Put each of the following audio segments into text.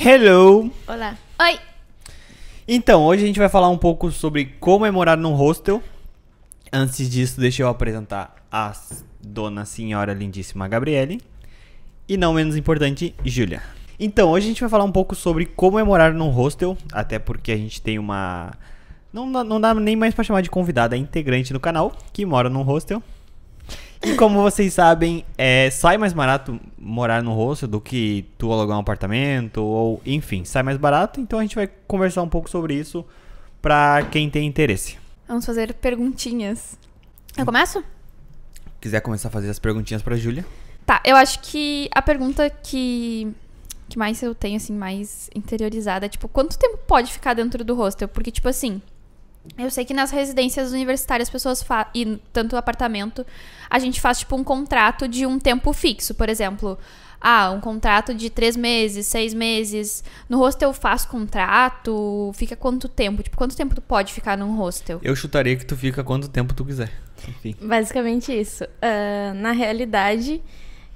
Hello! Olá! Oi! Então, hoje a gente vai falar um pouco sobre como é morar num hostel. Antes disso, deixa eu apresentar a dona senhora lindíssima Gabriele. E não menos importante, Júlia. Então, hoje a gente vai falar um pouco sobre como é morar num hostel, até porque a gente tem uma. Não, não dá nem mais pra chamar de convidada, é integrante do canal, que mora num hostel. E como vocês sabem, é, sai mais barato morar no hostel do que tu alugar um apartamento, ou enfim, sai mais barato. Então a gente vai conversar um pouco sobre isso para quem tem interesse. Vamos fazer perguntinhas. Eu começo? Quiser começar a fazer as perguntinhas para Júlia? Tá, eu acho que a pergunta que que mais eu tenho assim mais interiorizada é tipo, quanto tempo pode ficar dentro do hostel? Porque tipo assim, eu sei que nas residências universitárias, pessoas e tanto apartamento, a gente faz tipo um contrato de um tempo fixo, por exemplo. Ah, um contrato de três meses, seis meses. No hostel faz contrato? Fica quanto tempo? Tipo, quanto tempo tu pode ficar num hostel? Eu chutaria que tu fica quanto tempo tu quiser. Enfim. Basicamente isso. Uh, na realidade,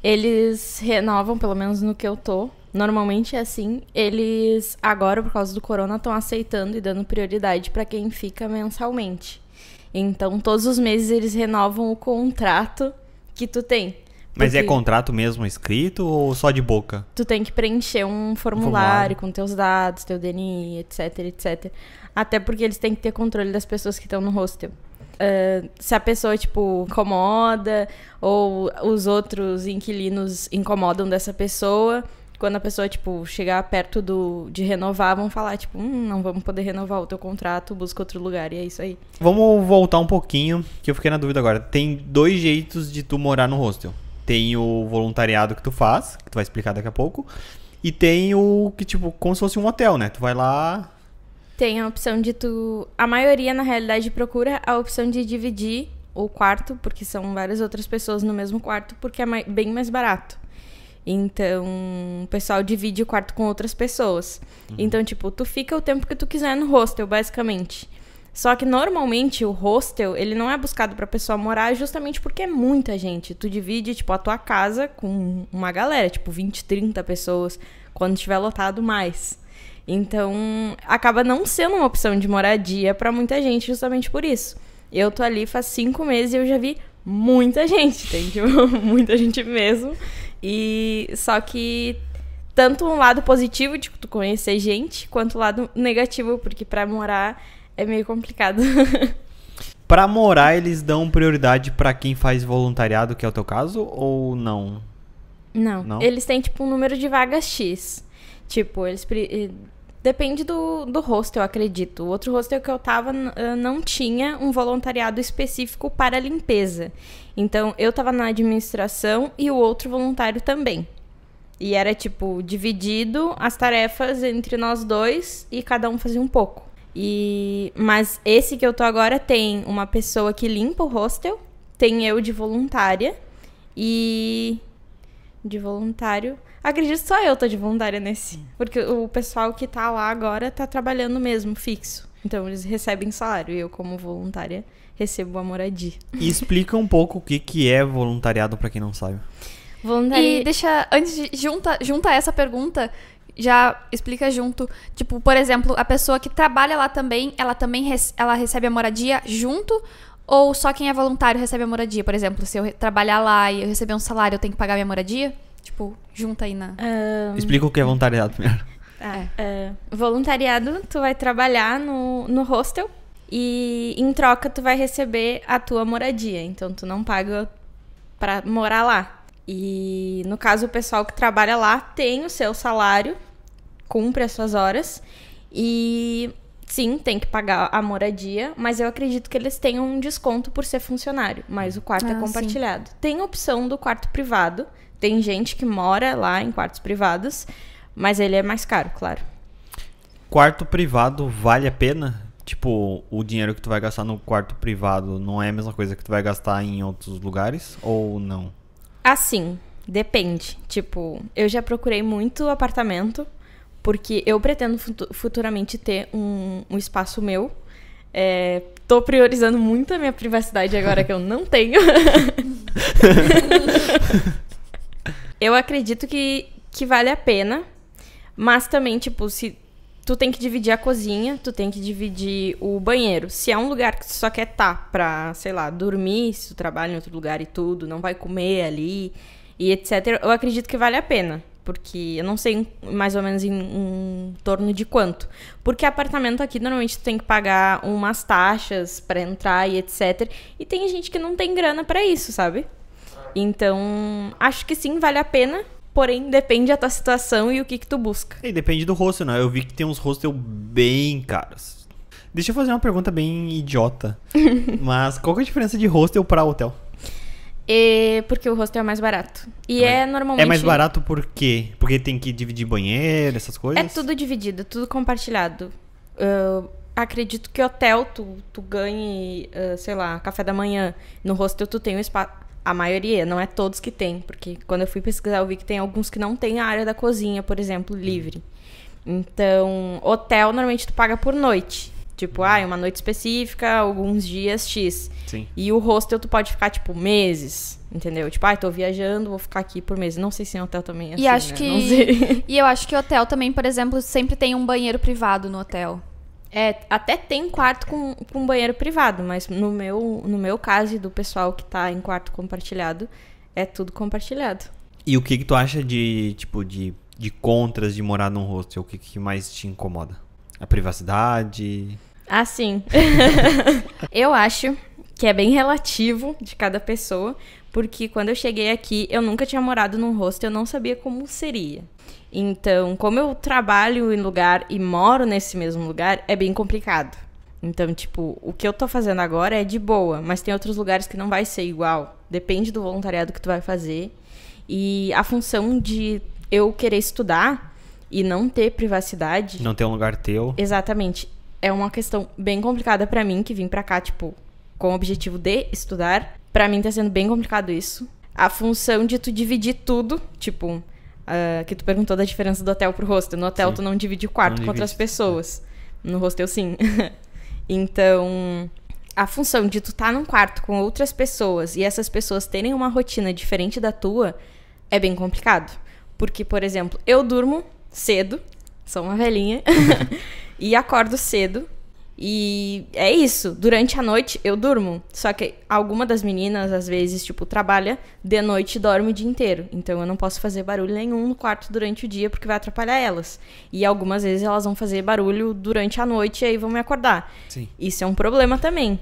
eles renovam, pelo menos no que eu tô, Normalmente é assim. Eles agora, por causa do corona, estão aceitando e dando prioridade para quem fica mensalmente. Então, todos os meses eles renovam o contrato que tu tem. Mas é contrato mesmo escrito ou só de boca? Tu tem que preencher um formulário, um formulário, com teus dados, teu DNI, etc, etc. Até porque eles têm que ter controle das pessoas que estão no hostel. Uh, se a pessoa, tipo, incomoda ou os outros inquilinos incomodam dessa pessoa, quando a pessoa, tipo, chegar perto do, de renovar, vão falar, tipo, hum, não vamos poder renovar o teu contrato, busca outro lugar, e é isso aí. Vamos voltar um pouquinho, que eu fiquei na dúvida agora. Tem dois jeitos de tu morar no hostel. Tem o voluntariado que tu faz, que tu vai explicar daqui a pouco, e tem o que, tipo, como se fosse um hotel, né? Tu vai lá, tem a opção de tu. A maioria, na realidade, procura a opção de dividir o quarto, porque são várias outras pessoas no mesmo quarto, porque é bem mais barato. Então, o pessoal divide o quarto com outras pessoas. Uhum. Então, tipo, tu fica o tempo que tu quiser no hostel, basicamente. Só que normalmente o hostel, ele não é buscado pra pessoa morar justamente porque é muita gente. Tu divide, tipo, a tua casa com uma galera, tipo, 20, 30 pessoas, quando tiver lotado mais. Então, acaba não sendo uma opção de moradia para muita gente justamente por isso. Eu tô ali faz cinco meses e eu já vi muita gente, tem, tipo, muita gente mesmo. E só que tanto um lado positivo de tu conhecer gente, quanto o um lado negativo, porque para morar é meio complicado. para morar eles dão prioridade para quem faz voluntariado, que é o teu caso, ou não? Não. não? Eles têm tipo um número de vagas X. Tipo, eles Depende do, do hostel, eu acredito. O outro hostel que eu tava eh, não tinha um voluntariado específico para limpeza. Então, eu tava na administração e o outro voluntário também. E era tipo dividido as tarefas entre nós dois e cada um fazia um pouco. E mas esse que eu tô agora tem uma pessoa que limpa o hostel, tem eu de voluntária e de voluntário Acredito só eu tô de voluntária nesse. Hum. Porque o pessoal que tá lá agora tá trabalhando mesmo, fixo. Então eles recebem salário e eu, como voluntária, recebo a moradia. E explica um pouco o que, que é voluntariado para quem não sabe. Voluntari... E deixa, antes de junta, junta essa pergunta, já explica junto. Tipo, por exemplo, a pessoa que trabalha lá também, ela também rece ela recebe a moradia junto? Ou só quem é voluntário recebe a moradia? Por exemplo, se eu trabalhar lá e eu receber um salário, eu tenho que pagar minha moradia? Tipo, junta aí na. Um... Explica o que é voluntariado primeiro. Ah, é. uh, voluntariado, tu vai trabalhar no, no hostel e em troca tu vai receber a tua moradia. Então tu não paga para morar lá. E no caso, o pessoal que trabalha lá tem o seu salário, cumpre as suas horas e sim, tem que pagar a moradia, mas eu acredito que eles tenham um desconto por ser funcionário, mas o quarto é ah, é compartilhado. Sim. Tem opção do quarto privado, tem gente que mora lá em quartos privados, mas ele é mais caro, claro. Quarto privado vale a pena? Tipo, o dinheiro que tu vai gastar no quarto privado não é a mesma coisa que tu vai gastar em outros lugares ou não? Assim, depende. Tipo, eu já procurei muito apartamento porque eu pretendo futuramente ter um, um espaço meu. É, tô priorizando muito a minha privacidade agora que eu não tenho. eu acredito que, que vale a pena, mas também, tipo, se tu tem que dividir a cozinha, tu tem que dividir o banheiro. Se é um lugar que tu só quer estar tá pra, sei lá, dormir, se tu trabalha em outro lugar e tudo, não vai comer ali e etc, eu acredito que vale a pena. Porque eu não sei mais ou menos em, em torno de quanto. Porque apartamento aqui, normalmente, tu tem que pagar umas taxas para entrar e etc. E tem gente que não tem grana para isso, sabe? Então, acho que sim, vale a pena. Porém, depende da tua situação e o que que tu busca. E depende do rosto, né? Eu vi que tem uns rostos bem caros. Deixa eu fazer uma pergunta bem idiota. mas qual que é a diferença de hostel para hotel? é porque o hostel é mais barato. E é. é, normalmente. É mais barato por quê? Porque tem que dividir banheiro, essas é coisas? É tudo dividido, tudo compartilhado. Uh, acredito que hotel tu, tu ganhe, uh, sei lá, café da manhã. No hostel tu tem um espaço a maioria, não é todos que tem, porque quando eu fui pesquisar eu vi que tem alguns que não tem a área da cozinha, por exemplo, livre. Então, hotel normalmente tu paga por noite. Tipo, ah, é uma noite específica, alguns dias X. Sim. E o hostel tu pode ficar, tipo, meses. Entendeu? Tipo, ah, tô viajando, vou ficar aqui por meses. Não sei se em hotel também é e assim, acho né? que... E eu acho que hotel também, por exemplo, sempre tem um banheiro privado no hotel. É, até tem quarto com, com banheiro privado, mas no meu, no meu caso e do pessoal que tá em quarto compartilhado, é tudo compartilhado. E o que, que tu acha de, tipo, de, de contras de morar num hostel? O que, que mais te incomoda? A privacidade? Ah, sim. Eu acho que é bem relativo de cada pessoa, porque quando eu cheguei aqui, eu nunca tinha morado num hostel, eu não sabia como seria. Então, como eu trabalho em lugar e moro nesse mesmo lugar, é bem complicado. Então, tipo, o que eu tô fazendo agora é de boa, mas tem outros lugares que não vai ser igual. Depende do voluntariado que tu vai fazer. E a função de eu querer estudar e não ter privacidade. Não ter um lugar teu. Exatamente. É uma questão bem complicada para mim que vim pra cá, tipo, com o objetivo de estudar. Para mim tá sendo bem complicado isso. A função de tu dividir tudo, tipo, uh, que tu perguntou da diferença do hotel pro hostel. No hotel sim. tu não divide o quarto não com divide. outras é. pessoas. No hostel sim. então, a função de tu estar tá num quarto com outras pessoas e essas pessoas terem uma rotina diferente da tua é bem complicado. Porque, por exemplo, eu durmo cedo, sou uma velhinha, e acordo cedo e é isso. Durante a noite eu durmo. Só que alguma das meninas, às vezes, tipo, trabalha de noite e dorme o dia inteiro. Então eu não posso fazer barulho nenhum no quarto durante o dia porque vai atrapalhar elas. E algumas vezes elas vão fazer barulho durante a noite e aí vão me acordar. Sim. Isso é um problema também.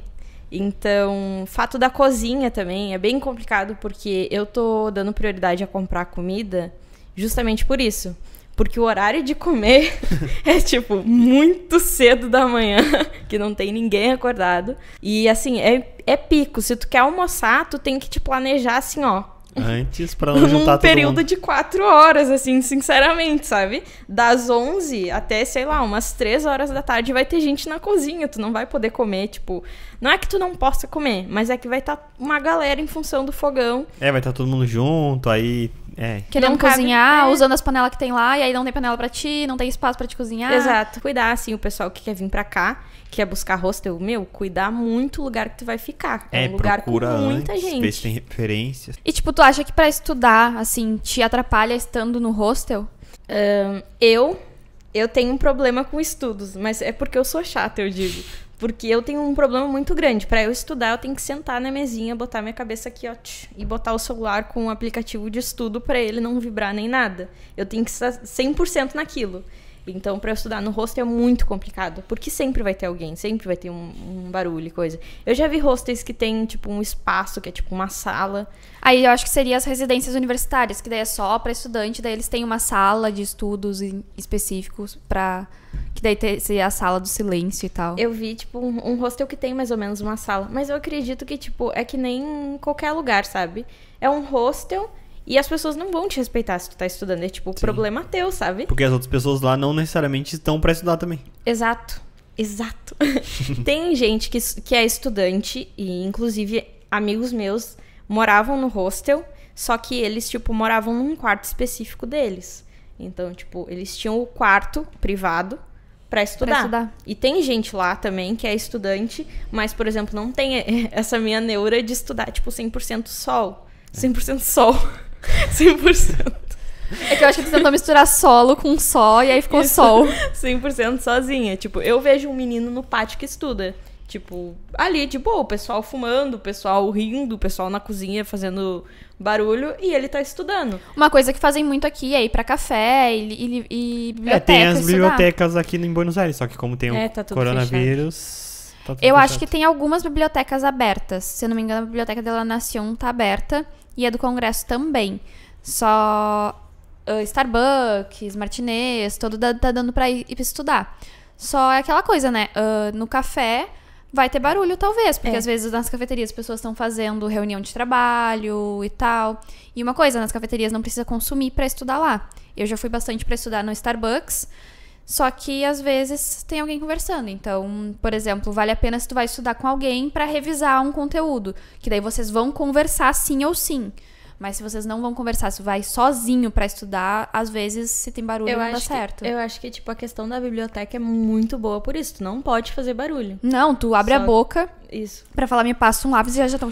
Então, fato da cozinha também é bem complicado porque eu tô dando prioridade a comprar comida justamente por isso porque o horário de comer é tipo muito cedo da manhã, que não tem ninguém acordado. E assim, é, é pico. Se tu quer almoçar, tu tem que te planejar assim, ó. Antes pra não juntar um todo período mundo. de quatro horas, assim, sinceramente, sabe? Das 11 até, sei lá, umas três horas da tarde vai ter gente na cozinha, tu não vai poder comer, tipo... Não é que tu não possa comer, mas é que vai estar tá uma galera em função do fogão. É, vai estar tá todo mundo junto, aí é. Querendo cozinhar, é. usando as panelas que tem lá, e aí não tem panela para ti, não tem espaço para te cozinhar. Exato. Cuidar, assim, o pessoal que quer vir para cá, que quer buscar hostel, meu, cuidar muito o lugar que tu vai ficar. É, é, um lugar com muita antes, gente. Vê se tem referências. E, tipo, tu acha que para estudar, assim, te atrapalha estando no hostel? Um, eu eu tenho um problema com estudos, mas é porque eu sou chata, eu digo. Porque eu tenho um problema muito grande. Para eu estudar, eu tenho que sentar na mesinha, botar minha cabeça aqui, ó, tch, e botar o celular com o um aplicativo de estudo para ele não vibrar nem nada. Eu tenho que estar 100% naquilo. Então, para estudar no hostel é muito complicado, porque sempre vai ter alguém, sempre vai ter um, um, barulho e coisa. Eu já vi hostels que tem, tipo, um espaço, que é tipo uma sala. Aí eu acho que seria as residências universitárias, que daí é só para estudante, daí eles têm uma sala de estudos específicos para que daí seria a sala do silêncio e tal. Eu vi, tipo, um, um hostel que tem mais ou menos uma sala, mas eu acredito que, tipo, é que nem qualquer lugar, sabe? É um hostel e as pessoas não vão te respeitar se tu tá estudando. É tipo, o problema é teu, sabe? Porque as outras pessoas lá não necessariamente estão para estudar também. Exato. Exato. Tem gente que, que é estudante, e inclusive amigos meus moravam no hostel, só que eles, tipo, moravam num quarto específico deles. Então, tipo, eles tinham o quarto privado para estudar. Pra estudar. E tem gente lá também que é estudante, mas, por exemplo, não tem essa minha neura de estudar, tipo, 100% sol. 100% sol. 100%. É que eu acho que tu tentou misturar solo com sol e aí ficou Isso. sol. 100% sozinha. Tipo, eu vejo um menino no pátio que estuda. Tipo, ali, de boa, o pessoal fumando, o pessoal rindo, o pessoal na cozinha fazendo barulho e ele tá estudando. Uma coisa que fazem muito aqui é ir pra café e, e, e é, biblioteca. É, tem as estudar. bibliotecas aqui em Buenos Aires, só que como tem é, o tá coronavírus. Tá eu fechado. acho que tem algumas bibliotecas abertas. Se eu não me engano, a biblioteca da La Nación tá aberta e a é do Congresso também. Só uh, Starbucks, Martinez, todo da, tá dando para ir, ir estudar. Só é aquela coisa, né? Uh, no café vai ter barulho, talvez, porque é. às vezes nas cafeterias as pessoas estão fazendo reunião de trabalho e tal. E uma coisa, nas cafeterias não precisa consumir para estudar lá. Eu já fui bastante para estudar no Starbucks. Só que às vezes tem alguém conversando. Então, por exemplo, vale a pena se tu vai estudar com alguém para revisar um conteúdo, que daí vocês vão conversar sim ou sim. Mas se vocês não vão conversar, se vai sozinho para estudar, às vezes se tem barulho eu não dá certo. Que, eu acho que, tipo, a questão da biblioteca é muito boa por isso. Tu não pode fazer barulho. Não, tu abre Só a boca. Isso. Pra falar, me passa um lápis e já estão.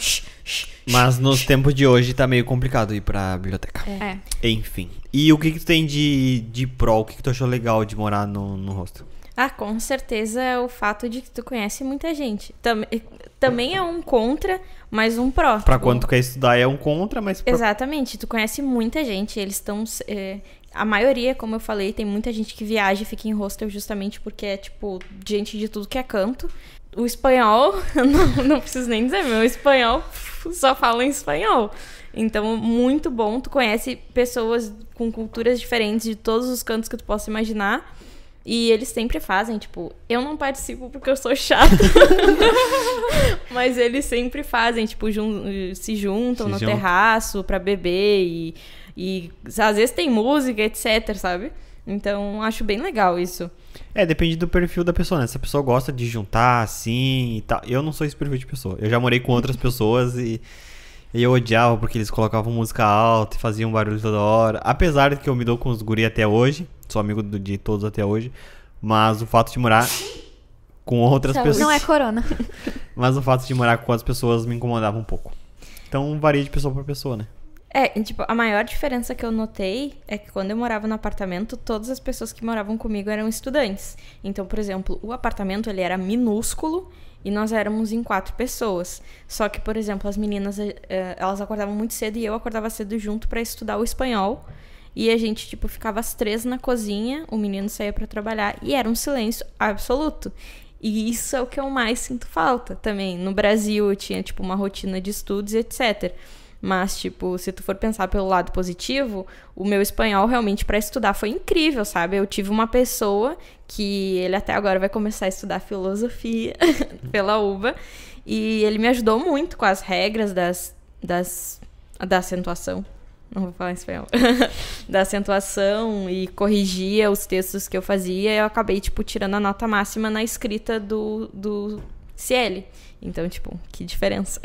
Mas nos tempos de hoje tá meio complicado ir pra biblioteca. É. é. Enfim. E o que, que tu tem de, de pró? O que, que tu achou legal de morar no, no hostel? Ah, com certeza é o fato de que tu conhece muita gente. Também, também é um contra, mas um pró. Para tipo. quando tu quer estudar é um contra, mas... Exatamente, tu conhece muita gente, eles estão... É, a maioria, como eu falei, tem muita gente que viaja e fica em hostel justamente porque é, tipo, gente de tudo que é canto. O espanhol, não, não preciso nem dizer, meu espanhol só fala em espanhol. Então, muito bom, tu conhece pessoas com culturas diferentes de todos os cantos que tu possa imaginar e eles sempre fazem, tipo, eu não participo porque eu sou chata. Mas eles sempre fazem, tipo, jun se juntam se no junta. terraço para beber e, e às vezes tem música, etc, sabe? Então, acho bem legal isso. É, depende do perfil da pessoa, né? Se a pessoa gosta de juntar, assim e tal. Eu não sou esse perfil de pessoa. Eu já morei com outras pessoas e e eu odiava porque eles colocavam música alta e faziam barulho toda hora. Apesar de que eu me dou com os guri até hoje, sou amigo de todos até hoje, mas o fato de morar com outras Saúde. pessoas. Não é corona. mas o fato de morar com outras pessoas me incomodava um pouco. Então varia de pessoa para pessoa, né? É, tipo, a maior diferença que eu notei é que quando eu morava no apartamento, todas as pessoas que moravam comigo eram estudantes. Então, por exemplo, o apartamento ele era minúsculo e nós éramos em quatro pessoas. Só que, por exemplo, as meninas, eh, eh, elas acordavam muito cedo e eu acordava cedo junto para estudar o espanhol. E a gente, tipo, ficava as três na cozinha, o menino saía para trabalhar e era um silêncio absoluto. E isso é o que eu mais sinto falta também. No Brasil eu tinha, tipo, uma rotina de estudos e etc. Mas, tipo, se tu for pensar pelo lado positivo, o meu espanhol realmente para estudar foi incrível, sabe? Eu tive uma pessoa que ele até agora vai começar a estudar filosofia pela UBA. E ele me ajudou muito com as regras das, das, da acentuação. Não vou falar em espanhol. da acentuação e corrigia os textos que eu fazia. Eu acabei, tipo, tirando a nota máxima na escrita do, do CL. Então, tipo, que diferença.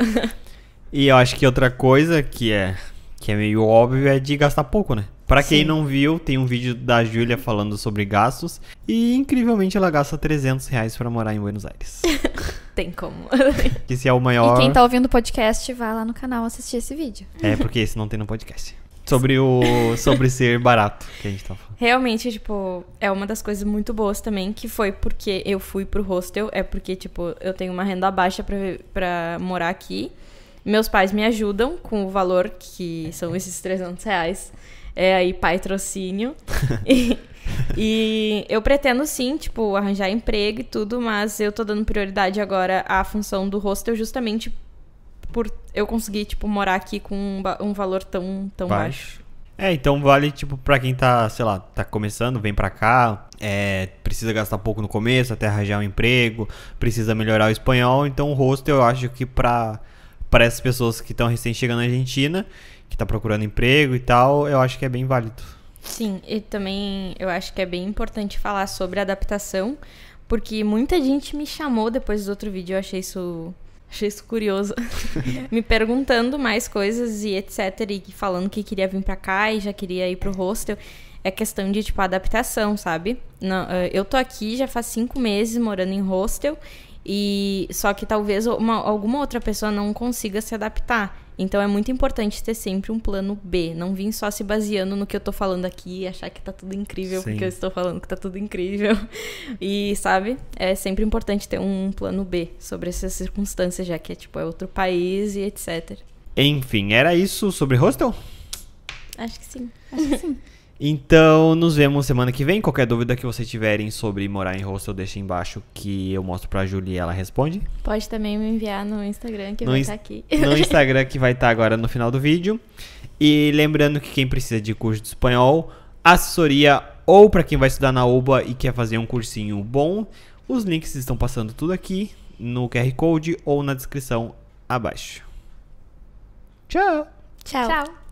E eu acho que outra coisa que é, que é meio óbvio é de gastar pouco, né? Pra quem Sim. não viu, tem um vídeo da Júlia falando sobre gastos. E incrivelmente ela gasta 300 reais pra morar em Buenos Aires. tem como. Esse é o maior. E quem tá ouvindo o podcast, vai lá no canal assistir esse vídeo. É, porque esse não tem no podcast. Sobre o. Sobre ser barato que a gente tá falando. Realmente, tipo, é uma das coisas muito boas também, que foi porque eu fui pro hostel. É porque, tipo, eu tenho uma renda baixa pra, pra morar aqui. Meus pais me ajudam com o valor que são é. esses 300 reais. É aí patrocínio. e, e eu pretendo sim, tipo, arranjar emprego e tudo, mas eu tô dando prioridade agora à função do hostel justamente por eu conseguir, tipo, morar aqui com um, um valor tão, tão baixo. baixo. É, então vale, tipo, pra quem tá, sei lá, tá começando, vem pra cá, é, precisa gastar pouco no começo até arranjar um emprego, precisa melhorar o espanhol, então o hostel eu acho que pra para essas pessoas que estão recém chegando na Argentina, que tá procurando emprego e tal, eu acho que é bem válido. Sim, e também eu acho que é bem importante falar sobre adaptação, porque muita gente me chamou depois do outro vídeo, eu achei isso achei isso curioso, me perguntando mais coisas e etc, e falando que queria vir para cá e já queria ir pro hostel. É questão de, tipo, adaptação, sabe? Não, eh, eu tô aqui já faz cinco meses morando em hostel e só que talvez uma, alguma outra pessoa não consiga se adaptar. Então é muito importante ter sempre um plano B. Não vir só se baseando no que eu tô falando aqui e achar que tá tudo incrível, Sim. porque eu estou falando que tá tudo incrível. E, sabe, é sempre importante ter um plano B sobre essas circunstâncias, já que é tipo, é outro país e etc. Enfim, era isso sobre hostel? Acho que sim. Acho que sim. Então, nos vemos semana que vem. Qualquer dúvida que vocês tiverem sobre morar em hostel, deixo embaixo que eu mostro pra Julie e ela responde. Pode também me enviar no Instagram que no vai estar tá aqui. No Instagram que vai estar tá agora no final do vídeo. E lembrando que quem precisa de curso de espanhol, assessoria ou para quem vai estudar na UBA e quer fazer um cursinho bom, os links estão passando tudo aqui no QR Code ou na descrição abaixo. Tchau! Tchau! Tchau.